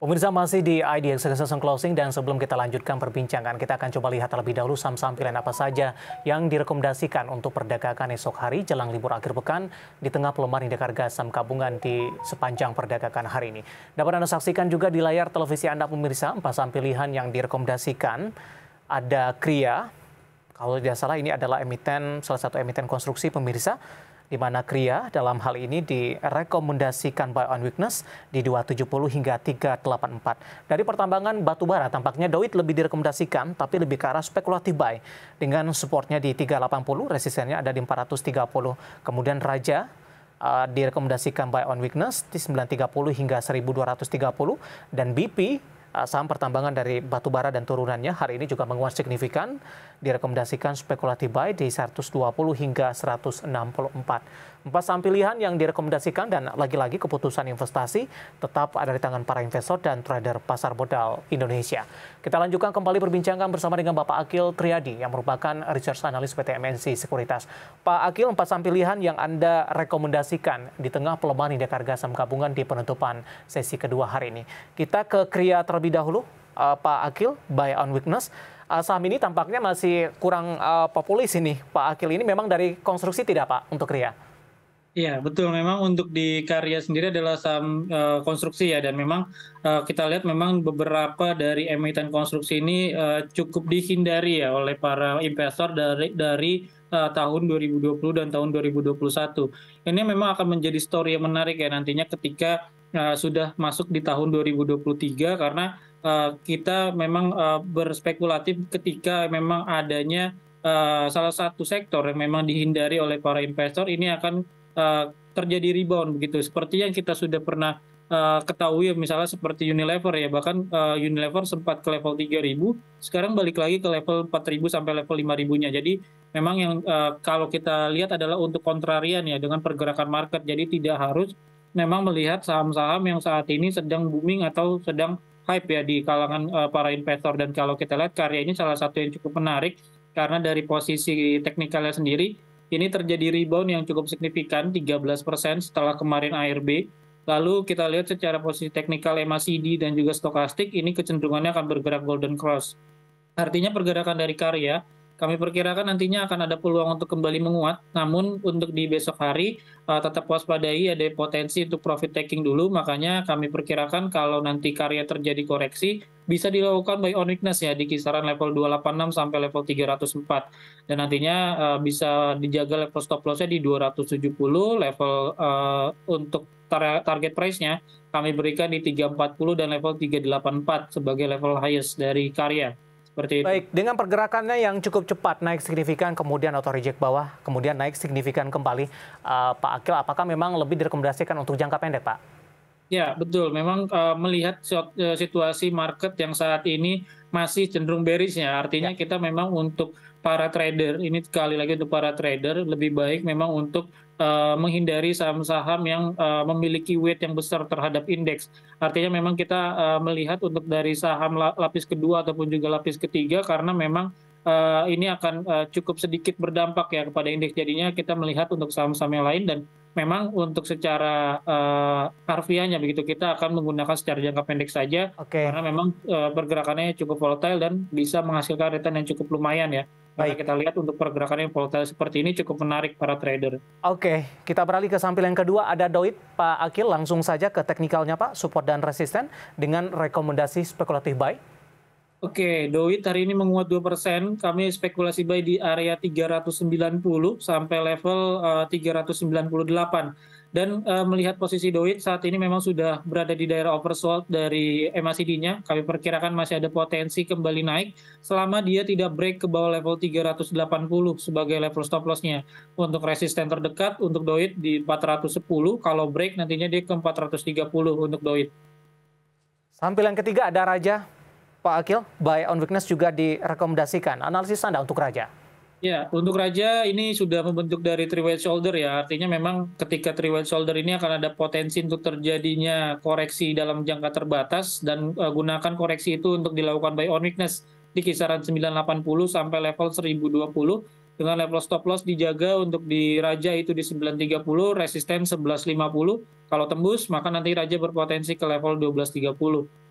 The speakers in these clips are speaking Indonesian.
Pemirsa masih di IDX Session Closing dan sebelum kita lanjutkan perbincangan, kita akan coba lihat terlebih dahulu saham-saham pilihan apa saja yang direkomendasikan untuk perdagangan esok hari jelang libur akhir pekan di tengah pelemahan indeks harga saham gabungan di sepanjang perdagangan hari ini. Dapat Anda saksikan juga di layar televisi Anda pemirsa empat saham pilihan yang direkomendasikan ada Kria, kalau tidak salah ini adalah emiten salah satu emiten konstruksi pemirsa di mana kria dalam hal ini direkomendasikan buy on weakness di 270 hingga 384. Dari pertambangan batu bara tampaknya Dawit lebih direkomendasikan tapi lebih ke arah spekulatif buy dengan supportnya di 380, resistennya ada di 430. Kemudian Raja uh, direkomendasikan buy on weakness di 930 hingga 1230 dan BP Eh, saham pertambangan dari batubara dan turunannya hari ini juga menguat signifikan. Direkomendasikan spekulatif buy di 120 hingga 164. Empat saham pilihan yang direkomendasikan dan lagi-lagi keputusan investasi tetap ada di tangan para investor dan trader pasar modal Indonesia. Kita lanjutkan kembali perbincangan bersama dengan Bapak Akil Triadi yang merupakan research analis PT MNC Sekuritas. Pak Akil, empat saham pilihan yang Anda rekomendasikan di tengah pelemahan indeks harga saham gabungan di penutupan sesi kedua hari ini. Kita ke Kria terlebih dahulu, eh, Pak Akil, buy on weakness uh, saham ini tampaknya masih kurang uh, populis ini Pak Akil ini memang dari konstruksi tidak Pak untuk Ria? Iya, betul. Memang untuk di karya sendiri adalah saham uh, konstruksi ya, dan memang uh, kita lihat memang beberapa dari emiten konstruksi ini uh, cukup dihindari ya oleh para investor dari dari uh, tahun 2020 dan tahun 2021. Ini memang akan menjadi story yang menarik ya nantinya ketika uh, sudah masuk di tahun 2023 karena uh, kita memang uh, berspekulatif ketika memang adanya uh, salah satu sektor yang memang dihindari oleh para investor ini akan terjadi eh, rebound begitu seperti yang kita sudah pernah uh, ketahui misalnya seperti Unilever ya bahkan uh, Unilever sempat ke level 3000 sekarang balik lagi ke level 4000 sampai level 5000-nya jadi memang yang uh, kalau kita lihat adalah untuk kontrarian ya dengan pergerakan market jadi tidak harus memang melihat saham-saham yang saat ini sedang booming atau sedang hype ya di kalangan uh, para investor dan kalau kita lihat karya ini salah satu yang cukup menarik karena dari posisi teknikalnya sendiri ini terjadi rebound yang cukup signifikan 13% setelah kemarin ARB. Lalu kita lihat secara posisi teknikal MACD dan juga stokastik ini kecenderungannya akan bergerak golden cross. Artinya pergerakan dari karya kami perkirakan nantinya akan ada peluang untuk kembali menguat. Namun untuk di besok hari uh, tetap waspadai ada potensi untuk profit taking dulu. Makanya kami perkirakan kalau nanti karya terjadi koreksi bisa dilakukan by on weakness ya di kisaran level 286 sampai level 304 dan nantinya uh, bisa dijaga level stop lossnya di 270 level uh, untuk tar target price-nya kami berikan di 340 dan level 384 sebagai level highest dari karya seperti itu. Baik, dengan pergerakannya yang cukup cepat naik signifikan kemudian auto reject bawah, kemudian naik signifikan kembali, uh, Pak Akil apakah memang lebih direkomendasikan untuk jangka pendek, Pak? Ya, betul. Memang uh, melihat eh, situasi market yang saat ini masih cenderung bearish ya. Artinya ya. kita memang untuk para trader, ini sekali lagi untuk para trader lebih baik memang untuk uh, menghindari saham-saham yang uh, memiliki weight yang besar terhadap indeks. Artinya memang kita uh, melihat untuk dari saham lapis kedua ataupun juga lapis ketiga karena memang uh, ini akan uh, cukup sedikit berdampak ya kepada indeks. Jadinya kita melihat untuk saham-saham yang lain dan memang untuk secara uh, harfiahnya begitu kita akan menggunakan secara jangka pendek saja okay. karena memang uh, pergerakannya cukup volatile dan bisa menghasilkan return yang cukup lumayan ya. Baik. kita lihat untuk pergerakannya yang volatile seperti ini cukup menarik para trader. Oke, kita beralih ke sampil yang kedua ada Doit Pak Akil langsung saja ke teknikalnya Pak, support dan resisten dengan rekomendasi spekulatif buy. Oke, Dowit hari ini menguat 2%. Kami spekulasi buy di area 390 sampai level eh, uh, 398. Dan uh, melihat posisi Dowit saat ini memang sudah berada di daerah oversold dari MACD-nya. Kami perkirakan masih ada potensi kembali naik selama dia tidak break ke bawah level 380 sebagai level stop loss-nya. Untuk resisten terdekat untuk Dowit di 410, kalau break nantinya dia ke 430 untuk Doit. Tampilan ketiga ada Raja, Pak Akil, buy on weakness juga direkomendasikan. Analisis Anda untuk Raja. Ya, untuk Raja ini sudah membentuk dari three shoulder ya. Artinya memang ketika three shoulder ini akan ada potensi untuk terjadinya koreksi dalam jangka terbatas dan uh, gunakan koreksi itu untuk dilakukan buy on weakness di kisaran 980 sampai level 1020 dengan level stop loss dijaga untuk di Raja itu di 930, resisten 1150. Kalau tembus maka nanti Raja berpotensi ke level 1230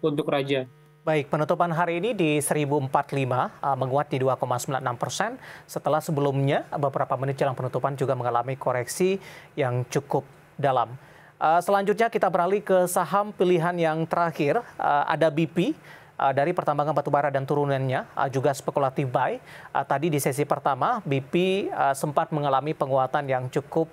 untuk Raja. Baik, penutupan hari ini di 1045 uh, menguat di 2,96 persen setelah sebelumnya beberapa menit jelang penutupan juga mengalami koreksi yang cukup dalam. Uh, selanjutnya kita beralih ke saham pilihan yang terakhir, uh, ada BP uh, dari pertambangan batubara dan turunannya juga spekulatif buy. tadi di sesi pertama BP sempat mengalami penguatan yang cukup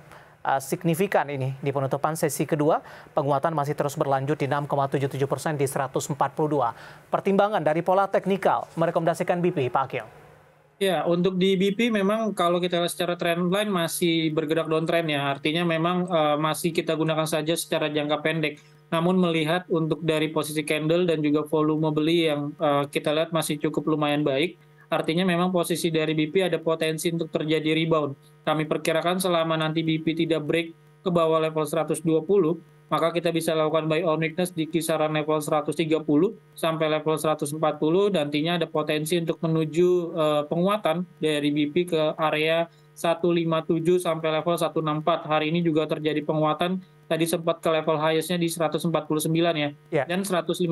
Eh, signifikan ini di penutupan sesi kedua. Penguatan masih terus berlanjut di 6,77 persen di 142. Pertimbangan dari pola teknikal merekomendasikan BP, Pak Akil. Ya, untuk di BP memang kalau kita lihat secara trendline masih bergerak downtrend ya. Artinya memang uh, masih kita gunakan saja secara jangka pendek. Namun melihat untuk dari posisi candle dan juga volume beli yang uh, kita lihat masih cukup lumayan baik, Artinya memang posisi dari BP ada potensi untuk terjadi rebound. Kami perkirakan selama nanti BP tidak break ke bawah level 120, maka kita bisa lakukan buy on weakness di kisaran level 130 sampai level 140 nantinya ada potensi untuk menuju uh, penguatan dari BP ke area 157 sampai level 164. Hari ini juga terjadi penguatan tadi sempat ke level highest-nya di 149 ya. Yeah. Dan 157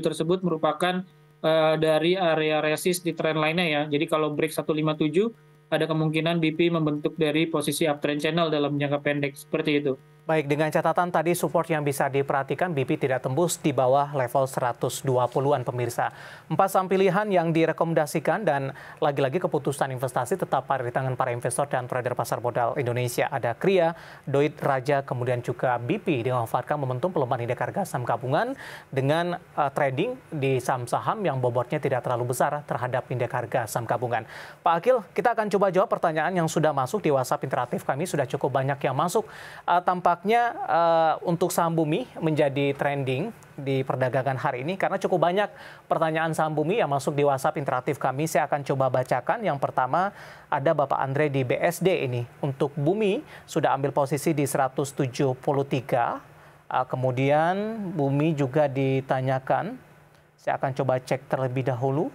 tersebut merupakan Eh, dari area resist di trend lainnya ya. Jadi kalau break 157 ada kemungkinan BP membentuk dari posisi uptrend channel dalam jangka pendek seperti itu. Baik, dengan catatan tadi support yang bisa diperhatikan BP tidak tembus di bawah level 120-an pemirsa. Empat saham pilihan yang direkomendasikan dan lagi-lagi keputusan investasi tetap ada di tangan para investor dan trader pasar modal Indonesia. Ada Kria, Doit Raja, kemudian juga BP dimanfaatkan momentum pelemahan indeks harga saham gabungan dengan uh, trading di saham-saham yang bobotnya tidak terlalu besar terhadap indeks harga saham gabungan. Pak Akil, kita akan coba jawab pertanyaan yang sudah masuk di WhatsApp interaktif kami. Sudah cukup banyak yang masuk. Uh, tampak tepatnya uh, eh, untuk saham bumi menjadi trending di perdagangan hari ini karena cukup banyak pertanyaan saham bumi yang masuk di WhatsApp interaktif kami. Saya akan coba bacakan. Yang pertama ada Bapak Andre di BSD ini. Untuk bumi sudah ambil posisi di 173. Uh, eh, kemudian bumi juga ditanyakan. Saya akan coba cek terlebih dahulu.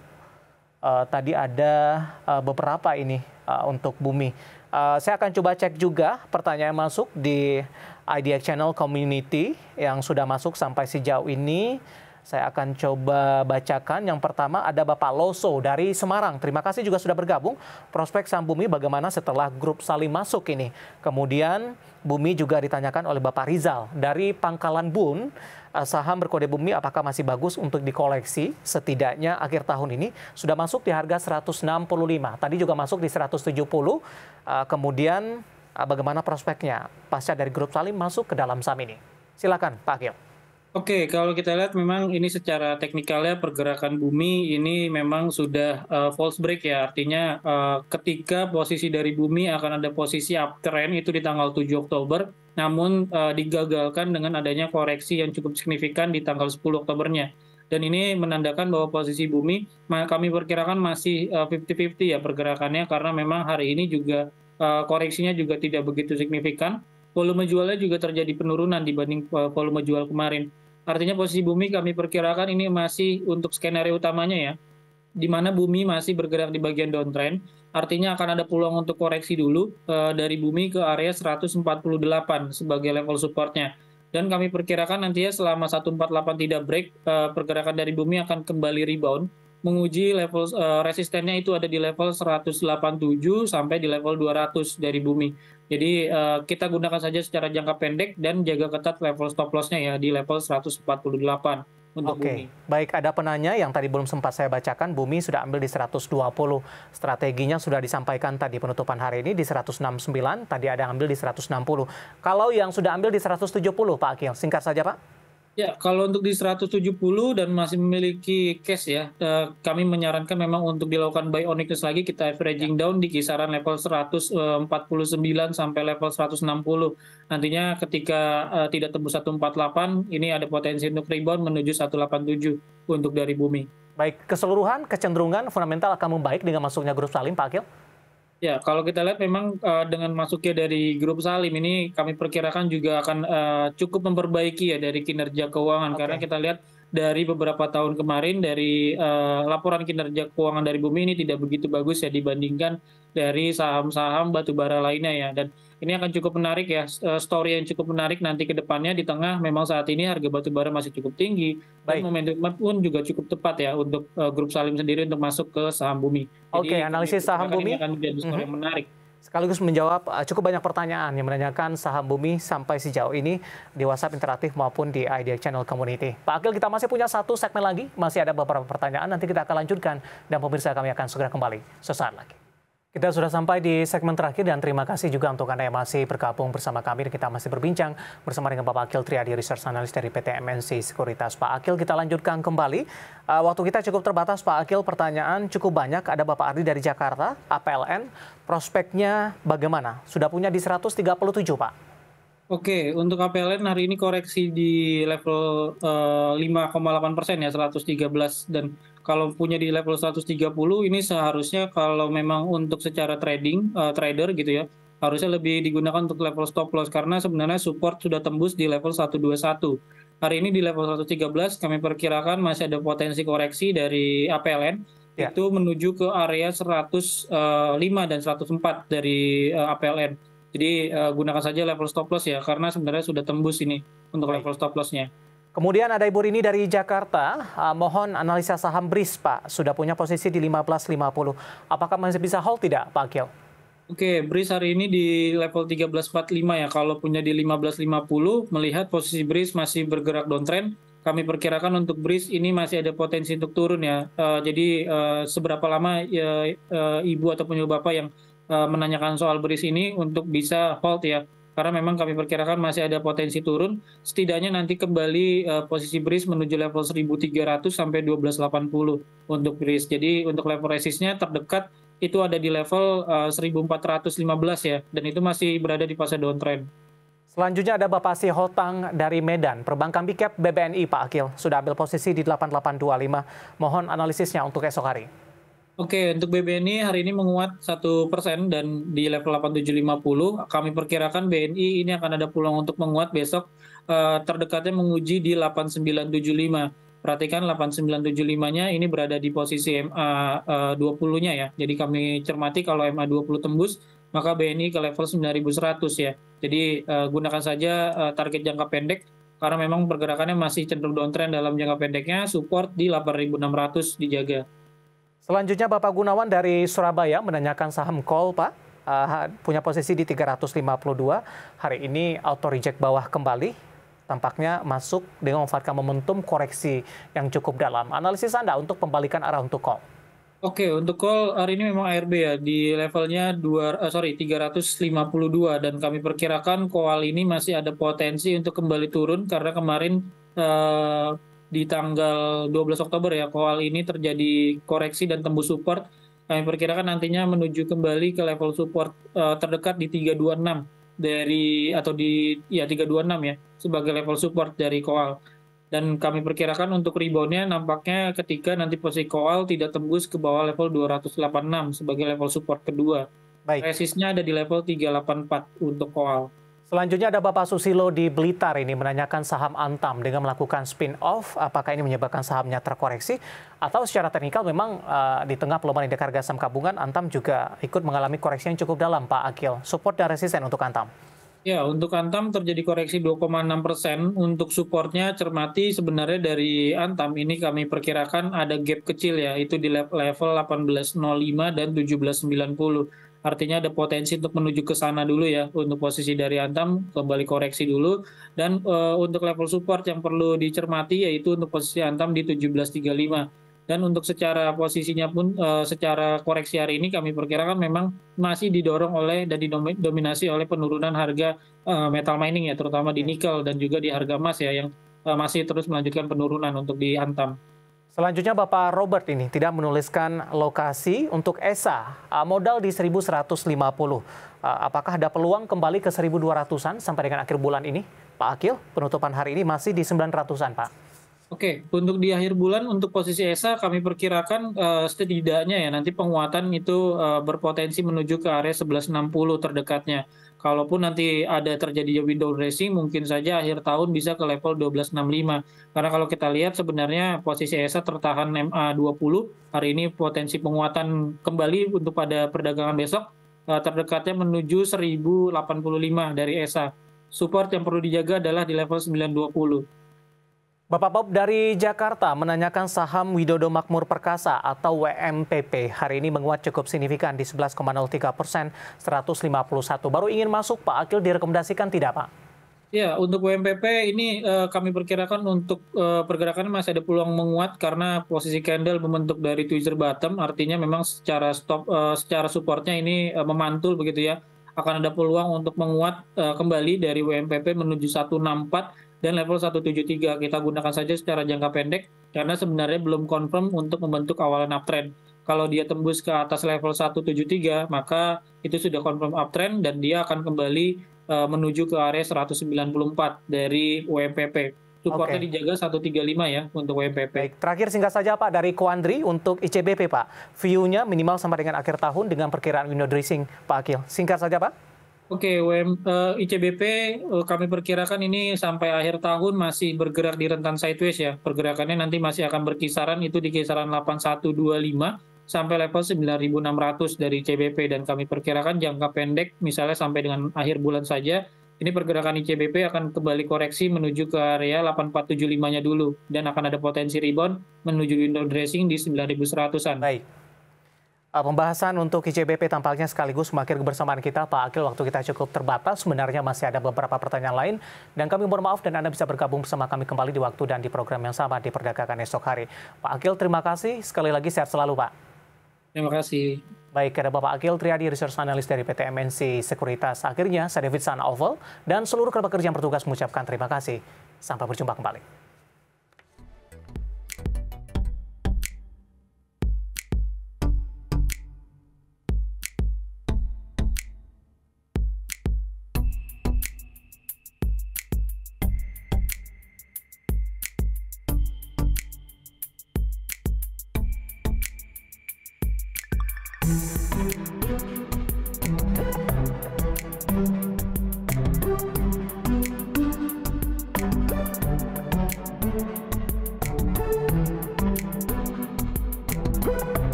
Uh, tadi ada uh, beberapa ini uh, untuk bumi. Uh, saya akan coba cek juga pertanyaan masuk di Idea Channel Community yang sudah masuk sampai sejauh ini. Saya akan coba bacakan. Yang pertama ada Bapak Loso dari Semarang. Terima kasih juga sudah bergabung. Prospek saham bumi bagaimana setelah grup Salim masuk ini. Kemudian bumi juga ditanyakan oleh Bapak Rizal dari Pangkalan Bun. Eh, saham berkode bumi apakah masih bagus untuk dikoleksi setidaknya akhir tahun ini sudah masuk di harga 165. Tadi juga masuk di 170. Eh, kemudian Eh, bagaimana prospeknya pasca dari grup Salim masuk ke dalam saham ini. Silakan Pak Akil. Oke, kalau kita lihat memang ini secara teknikalnya pergerakan bumi ini memang sudah uh, false break ya. Artinya uh, ketika posisi dari bumi akan ada posisi uptrend itu di tanggal 7 Oktober, namun uh, digagalkan dengan adanya koreksi yang cukup signifikan di tanggal 10 Oktobernya. Dan ini menandakan bahwa posisi bumi kami perkirakan masih 50-50 ya pergerakannya karena memang hari ini juga Eh, koreksinya juga tidak begitu signifikan. Volume jualnya juga terjadi penurunan dibanding eh, volume jual kemarin. Artinya posisi bumi kami perkirakan ini masih untuk skenario utamanya ya, di mana bumi masih bergerak di bagian downtrend, artinya akan ada peluang untuk koreksi dulu e, dari bumi ke area 148 sebagai level supportnya. Dan kami perkirakan nantinya selama 148 tidak break, e, pergerakan dari bumi akan kembali rebound menguji level uh, resistennya itu ada di level 187 sampai di level 200 dari bumi. Jadi uh, kita gunakan saja secara jangka pendek dan jaga ketat level stop lossnya ya di level 148 untuk Oke, bumi. baik ada penanya yang tadi belum sempat saya bacakan, bumi sudah ambil di 120. Strateginya sudah disampaikan tadi penutupan hari ini di 169, tadi ada ambil di 160. Kalau yang sudah ambil di 170 Pak Akil, singkat saja Pak. Ya, kalau untuk di 170 dan masih memiliki cash ya, eh, kami menyarankan memang untuk dilakukan buy on weakness lagi kita averaging ya. down di kisaran level 149 eh, sampai level 160. Nantinya ketika eh, tidak tembus 148, ini ada potensi untuk rebound menuju 187 untuk dari bumi. Baik, keseluruhan kecenderungan fundamental akan membaik dengan masuknya grup Salim, Pak Akil? Ya, kalau kita lihat memang uh, dengan masuknya dari grup Salim ini kami perkirakan juga akan uh, cukup memperbaiki ya dari kinerja keuangan okay. karena kita lihat dari beberapa tahun kemarin dari uh, laporan kinerja keuangan dari Bumi ini tidak begitu bagus ya dibandingkan dari saham-saham batubara lainnya ya dan ini akan cukup menarik ya eh, story yang cukup menarik nanti ke depannya di tengah memang saat ini harga batubara masih cukup tinggi Baik. dan momentum pun juga cukup tepat ya untuk uh, grup Salim sendiri untuk masuk ke saham Bumi. Oke, okay, analisis saham Bumi ini akan menjadi story mm -hmm. yang mhm. menarik sekaligus menjawab eh, cukup banyak pertanyaan yang menanyakan saham bumi sampai sejauh ini di WhatsApp interaktif maupun di Idea Channel Community. Pak Akil, kita masih punya satu segmen lagi, masih ada beberapa pertanyaan, nanti kita akan lanjutkan dan pemirsa kami akan segera kembali sesaat lagi. Kita sudah sampai di segmen terakhir dan terima kasih juga untuk Anda yang masih bergabung bersama kami kita masih berbincang bersama dengan Bapak Akil Triadi Research Analyst dari PT MNC Sekuritas. Pak Akil kita lanjutkan kembali. Eh, waktu kita cukup terbatas Pak Akil, pertanyaan cukup banyak. Ada Bapak Ardi dari Jakarta, APLN. Prospeknya bagaimana? Sudah punya di 137 Pak? Oke, untuk APLN hari ini koreksi di level 5,8 eh, persen ya, 113 dan kalau punya di level 130 ini seharusnya kalau memang untuk secara trading uh, trader gitu ya harusnya lebih digunakan untuk level stop loss karena sebenarnya support sudah tembus di level 121. Hari ini di level 113 kami perkirakan masih ada potensi koreksi dari APLN ya. itu menuju ke area 105 eh, dan 104 dari uh, eh, APLN. Jadi uh, gunakan saja level stop loss ya karena sebenarnya sudah tembus ini untuk Baik. level stop lossnya. Kemudian ada Ibu Rini dari Jakarta, uh, mohon analisa saham BRIS Pak, sudah punya posisi di 15.50. Apakah masih bisa hold tidak Pak Akil? Oke, BRIS hari ini di level 13.45 ya. Kalau punya di 15.50, melihat posisi BRIS masih bergerak downtrend, kami perkirakan untuk BRIS ini masih ada potensi untuk turun ya. Uh, jadi uh, seberapa lama uh, uh, ibu ataupun bapak yang uh, menanyakan soal BRIS ini untuk bisa hold ya karena memang kami perkirakan masih ada potensi turun setidaknya nanti kembali uh, posisi breeze menuju level 1300 sampai 1280 untuk breeze. Jadi untuk level resistnya terdekat itu ada di level uh, eh, 1415 ya dan itu masih berada di fase downtrend. Selanjutnya ada Bapak Sihotang dari Medan, perbankan bicap BBNI Pak Akil. Sudah ambil posisi di 8825. Mohon analisisnya untuk esok hari. Oke, untuk BBNI hari ini menguat satu persen dan di level 8750. Kami perkirakan BNI ini akan ada peluang untuk menguat besok eh, terdekatnya menguji di 8975. Perhatikan 8975-nya ini berada di posisi MA eh, 20-nya ya. Jadi kami cermati kalau MA 20 tembus, maka BNI ke level 9100 ya. Jadi eh, gunakan saja eh, target jangka pendek karena memang pergerakannya masih cenderung downtrend dalam jangka pendeknya, support di 8600 dijaga. Selanjutnya Bapak Gunawan dari Surabaya menanyakan saham call Pak. Uh, punya posisi di 352. Hari ini auto reject bawah kembali. Tampaknya masuk dengan memanfaatkan momentum koreksi yang cukup dalam. Analisis Anda untuk pembalikan arah untuk call. Oke, untuk call hari ini memang ARB ya di levelnya dua, uh, sorry 352 dan kami perkirakan call ini masih ada potensi untuk kembali turun karena kemarin uh, di tanggal 12 Oktober ya koal ini terjadi koreksi dan tembus support kami nah, perkirakan nantinya menuju kembali ke level support uh, terdekat di 326 dari atau di ya 326 ya sebagai level support dari koal dan kami perkirakan untuk reboundnya nampaknya ketika nanti posisi koal tidak tembus ke bawah level 286 sebagai level support kedua. Baik. Resistnya ada di level 384 untuk koal. Selanjutnya ada Bapak Susilo di Blitar ini menanyakan saham Antam dengan melakukan spin-off. Apakah ini menyebabkan sahamnya terkoreksi? Atau secara teknikal memang uh, di tengah pelemahan indeks harga saham gabungan, Antam juga ikut mengalami koreksi yang cukup dalam, Pak Akil. Support dan resisten untuk Antam. Ya, untuk Antam terjadi koreksi 2,6 persen. Untuk supportnya cermati sebenarnya dari Antam ini kami perkirakan ada gap kecil ya, itu di level 1805 dan 1790 artinya ada potensi untuk menuju ke sana dulu ya untuk posisi dari Antam kembali koreksi dulu dan uh, untuk level support yang perlu dicermati yaitu untuk posisi Antam di 1735 dan untuk secara posisinya pun uh, secara koreksi hari ini kami perkirakan memang masih didorong oleh dan didominasi oleh penurunan harga uh, metal mining ya terutama di nikel dan juga di harga emas ya yang masih terus melanjutkan penurunan untuk di antam. Selanjutnya Bapak Robert ini tidak menuliskan lokasi untuk ESA modal di 1150. Apakah ada peluang kembali ke 1200-an sampai dengan akhir bulan ini? Pak Akil, penutupan hari ini masih di 900-an, Pak. Oke, untuk di akhir bulan untuk posisi ESA kami perkirakan uh, setidaknya ya nanti penguatan itu uh, berpotensi menuju ke area 1160 terdekatnya kalaupun nanti ada terjadi window dressing mungkin saja akhir tahun bisa ke level 1265 karena kalau kita lihat sebenarnya posisi ESA tertahan MA 20 hari ini potensi penguatan kembali untuk pada perdagangan besok eh, terdekatnya menuju 1085 dari ESA support yang perlu dijaga adalah di level 920 Bapak Bob dari Jakarta menanyakan saham Widodo Makmur Perkasa atau WMPP hari ini menguat cukup signifikan di 11,03 persen 151. Baru ingin masuk Pak Akil direkomendasikan tidak Pak? Ya, untuk WMPP ini uh, kami perkirakan untuk uh, eh, pergerakan masih ada peluang menguat karena posisi candle membentuk dari tweezer bottom, artinya memang secara stop uh, secara supportnya ini uh, memantul begitu ya. Akan ada peluang untuk menguat uh, kembali dari WMPP menuju 164 dan level 173 kita gunakan saja secara jangka pendek karena sebenarnya belum confirm untuk membentuk awalan uptrend. Kalau dia tembus ke atas level 173 maka itu sudah confirm uptrend dan dia akan kembali uh, menuju ke area 194 dari UMPP. Supportnya okay. dijaga 135 ya untuk WPP. Baik, terakhir singkat saja Pak dari Kuandri untuk ICBP Pak. View-nya minimal sama dengan akhir tahun dengan perkiraan window dressing Pak Akil. Singkat saja Pak. Oke, WM uh, eh, ICBP uh, eh, kami perkirakan ini sampai akhir tahun masih bergerak di rentan sideways ya. Pergerakannya nanti masih akan berkisaran itu di kisaran 8125 sampai level 9600 dari CBP dan kami perkirakan jangka pendek misalnya sampai dengan akhir bulan saja ini pergerakan ICBP akan kembali koreksi menuju ke area 8475-nya dulu dan akan ada potensi rebound menuju window dressing di 9100-an. Baik. Eh, pembahasan untuk IJBP tampaknya sekaligus semakin kebersamaan kita, Pak Akil. Waktu kita cukup terbatas, sebenarnya masih ada beberapa pertanyaan lain. Dan kami mohon maaf dan Anda bisa bergabung bersama kami kembali di waktu dan di program yang sama di perdagangan esok hari. Pak Akil, terima kasih. Sekali lagi sehat selalu, Pak. Terima kasih. Baik, ada Bapak Akil Triadi, Research Analyst dari PT MNC Sekuritas. Akhirnya, saya David Sanoval dan seluruh keluarga kerja yang bertugas mengucapkan terima kasih. Sampai berjumpa kembali.